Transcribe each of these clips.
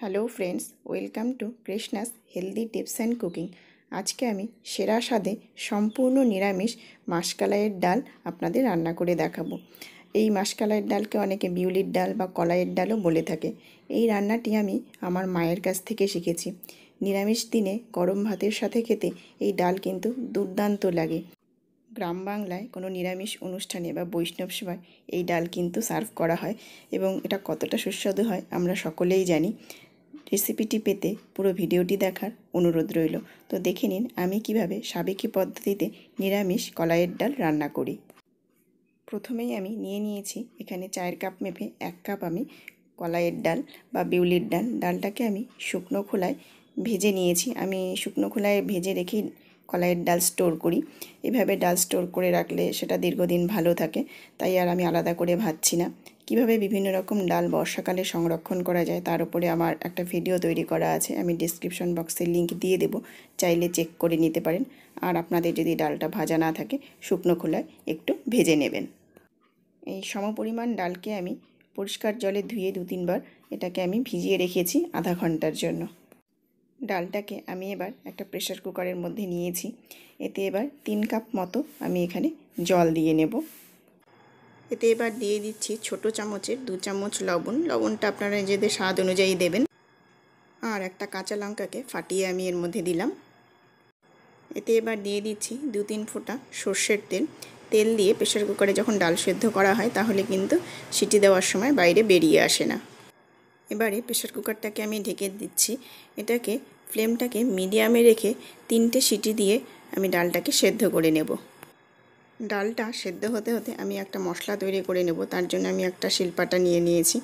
hello friends welcome to Krishna's healthy tips and cooking আজকে আমি সেরা স্বাদে সম্পূর্ণ নিরামিষ মাসকালাইয়ের ডাল আপনাদের রান্না করে দেখাবো এই মাসকালাইয়ের ডালকে অনেকে বিউলির ডাল বা কলাইয়ের ডালও বলে থাকে এই রান্নাটি আমি আমার মায়ের কাছ থেকে শিখেছি নিরামিষ দিনে গরম ভাতের সাথে খেতে এই ডাল কিন্তু দুর্দান্ত লাগে গ্রাম বাংলায় কোনো নিরামিষ অনুষ্ঠানে বা বৈষ্ণব সেবায় এই ডাল কিন্তু সার্ভ করা হয় এবং এটা কতটা সুস্বাদু হয় আমরা সকলেই জানি রেসিপিটি পেতে পুরো ভিডিওটি দেখার অনুরোধ রইল তো দেখে নিন আমি কিভাবে সাবেকি পদ্ধতিতে নিরামিষ কলাইয়ের ডাল রান্না করি প্রথমেই আমি নিয়ে নিয়েছি এখানে চায়ের কাপ মেপে এক কাপ আমি কলাইয়ের ডাল বা বিউলির ডাল ডালটাকে আমি শুকনো খোলায় ভেজে নিয়েছি আমি শুকনো খোলায় ভেজে রেখেই কলাইয়ের ডাল স্টোর করি এভাবে ডাল স্টোর করে রাখলে সেটা দীর্ঘদিন ভালো থাকে তাই আর আমি আলাদা করে ভাবছি না কিভাবে বিভিন্ন রকম ডাল বর্ষাকালে সংরক্ষণ করা যায় তার উপরে আমার একটা ভিডিও তৈরি করা আছে আমি ডিসক্রিপশন বক্সে লিংক দিয়ে দেব চাইলে চেক করে নিতে পারেন আর আপনাদের যদি ডালটা ভাজা না থাকে শুকনো খোলায় একটু ভেজে নেবেন এই সমপরিমাণ ডালকে আমি পরিষ্কার জলে ধুয়ে দু তিনবার এটাকে আমি ভিজিয়ে রেখেছি আধা ঘন্টার জন্য ডালটাকে আমি এবার একটা প্রেশার কুকারের মধ্যে নিয়েছি এতে এবার তিন কাপ মতো আমি এখানে জল দিয়ে নেব এতে এবার দিয়ে দিচ্ছি ছোট চামচের দু চামচ লবণ লবণটা আপনারা নিজেদের স্বাদ অনুযায়ী দেবেন আর একটা কাঁচা লঙ্কাকে ফাটিয়ে আমি এর মধ্যে দিলাম এতে এবার দিয়ে দিচ্ছি দু তিন ফোঁটা সর্ষের তেল তেল দিয়ে প্রেশার কুকারে যখন ডাল সেদ্ধ করা হয় তাহলে কিন্তু সিটি দেওয়ার সময় বাইরে বেরিয়ে আসে না এবারে প্রেশার কুকারটাকে আমি ঢেকে দিচ্ছি এটাকে ফ্লেমটাকে মিডিয়ামে রেখে তিনটে সিটি দিয়ে আমি ডালটাকে সেদ্ধ করে নেব ডালটা সেদ্ধ হতে হতে আমি একটা মশলা তৈরি করে নেব তার জন্য আমি একটা শিল্পাটা নিয়ে নিয়েছি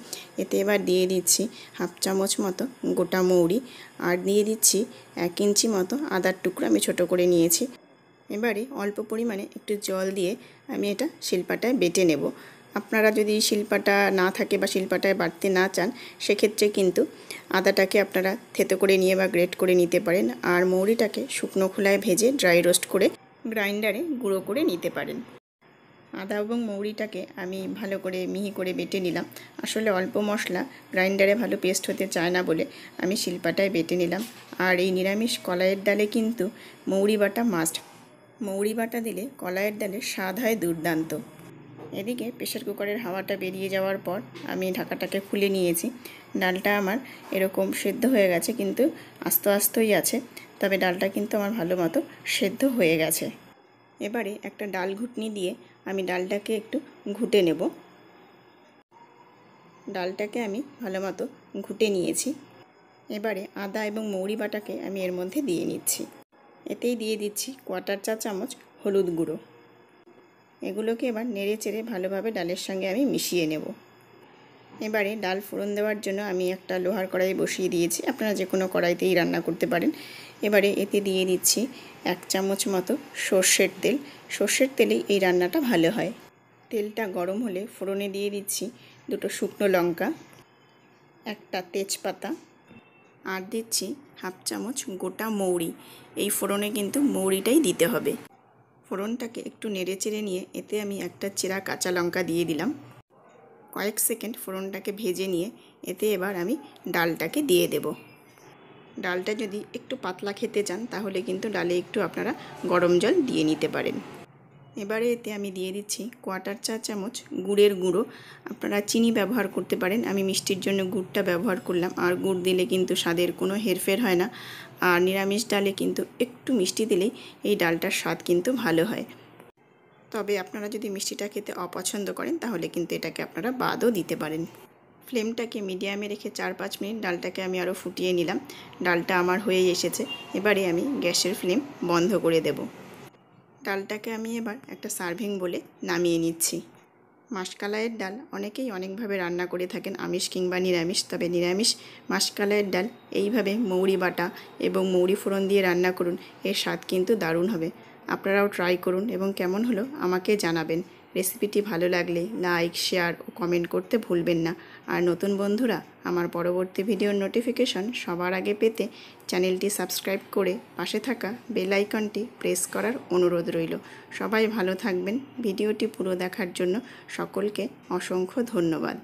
এতে এবার দিয়ে দিচ্ছি হাফ চামচ মতো গোটা মৌরি আর দিয়ে দিচ্ছি এক ইঞ্চি মতো আদার টুকরো আমি ছোট করে নিয়েছি এবারে অল্প পরিমাণে একটু জল দিয়ে আমি এটা শিল্পাটায় বেটে নেব আপনারা যদি শিল্পাটা না থাকে বা শিল্পাটায় বাড়তে না চান সেক্ষেত্রে কিন্তু আদাটাকে আপনারা থেতো করে নিয়ে বা গ্রেট করে নিতে পারেন আর মৌরিটাকে শুকনো খোলায় ভেজে ড্রাই রোস্ট করে গ্রাইন্ডারে গুঁড়ো করে নিতে পারেন আদা এবং মৌরিটাকে আমি ভালো করে মিহি করে বেটে নিলাম আসলে অল্প মশলা গ্রাইন্ডারে ভালো পেস্ট হতে চায় না বলে আমি শিল্পাটায় বেটে নিলাম আর এই নিরামিষ কলাইয়ের ডালে কিন্তু মৌরি বাটা মাস্ট মৌরি বাটা দিলে কলাইয়ের ডালের স্বাদ হয় দুর্দান্ত এদিকে প্রেশার কুকারের হাওয়াটা বেরিয়ে যাওয়ার পর আমি ঢাকাটাকে খুলে নিয়েছি ডালটা আমার এরকম সেদ্ধ হয়ে গেছে কিন্তু আস্তে আস্তই আছে তবে ডালটা কিন্তু আমার ভালো মতো সেদ্ধ হয়ে গেছে এবারে একটা ডাল ঘুটনি দিয়ে আমি ডালটাকে একটু ঘুটে নেব ডালটাকে আমি ভালো মতো ঘুটে নিয়েছি এবারে আদা এবং মৌরি বাটাকে আমি এর মধ্যে দিয়ে নিচ্ছি এতেই দিয়ে দিচ্ছি কোয়াটার চা চামচ হলুদ গুঁড়ো এগুলোকে এবার নেড়ে চেড়ে ভালোভাবে ডালের সঙ্গে আমি মিশিয়ে নেব এবারে ডাল ফোড়ন দেওয়ার জন্য আমি একটা লোহার কড়াই বসিয়ে দিয়েছি আপনারা যে কোনো কড়াইতেই রান্না করতে পারেন এবারে এতে দিয়ে দিচ্ছি এক চামচ মতো সর্ষের তেল সর্ষের তেলেই এই রান্নাটা ভালো হয় তেলটা গরম হলে ফোড়নে দিয়ে দিচ্ছি দুটো শুকনো লঙ্কা একটা তেজপাতা আর দিচ্ছি হাফ চামচ গোটা মৌরি এই ফোড়নে কিন্তু মৌরিটাই দিতে হবে ফোড়নটাকে একটু নেড়ে চেড়ে নিয়ে এতে আমি একটা চেরা কাঁচা লঙ্কা দিয়ে দিলাম কয়েক সেকেন্ড ফোড়নটাকে ভেজে নিয়ে এতে এবার আমি ডালটাকে দিয়ে দেব ডালটা যদি একটু পাতলা খেতে চান তাহলে কিন্তু ডালে একটু আপনারা গরম জল দিয়ে নিতে পারেন এবারে এতে আমি দিয়ে দিচ্ছি কোয়াটার চা চামচ গুড়ের গুঁড়ো আপনারা চিনি ব্যবহার করতে পারেন আমি মিষ্টির জন্য গুড়টা ব্যবহার করলাম আর গুড় দিলে কিন্তু স্বাদের কোনো হেরফের হয় না আর নিরামিষ ডালে কিন্তু একটু মিষ্টি দিলেই এই ডালটার স্বাদ কিন্তু ভালো হয় তবে আপনারা যদি মিষ্টিটা খেতে অপছন্দ করেন তাহলে কিন্তু এটাকে আপনারা বাদও দিতে পারেন ফ্লেমটাকে মিডিয়ামে রেখে চার পাঁচ মিনিট ডালটাকে আমি আরও ফুটিয়ে নিলাম ডালটা আমার হয়ে এসেছে এবারে আমি গ্যাসের ফ্লেম বন্ধ করে দেবো ডালটাকে আমি এবার একটা সার্ভিং বলে নামিয়ে নিচ্ছি মাসকালাইয়ের ডাল অনেকেই অনেকভাবে রান্না করে থাকেন আমিষ কিংবা নিরামিষ তবে নিরামিষ মাসকালাইয়ের ডাল এইভাবে মৌরি বাটা এবং মৌরি ফোড়ন দিয়ে রান্না করুন এর স্বাদ কিন্তু দারুণ হবে আপনারাও ট্রাই করুন এবং কেমন হলো আমাকে জানাবেন রেসিপিটি ভালো লাগলে লাইক শেয়ার ও কমেন্ট করতে ভুলবেন না আর নতুন বন্ধুরা আমার পরবর্তী ভিডিওর নোটিফিকেশন সবার আগে পেতে চ্যানেলটি সাবস্ক্রাইব করে পাশে থাকা বেল আইকনটি প্রেস করার অনুরোধ রইল সবাই ভালো থাকবেন ভিডিওটি পুরো দেখার জন্য সকলকে অসংখ্য ধন্যবাদ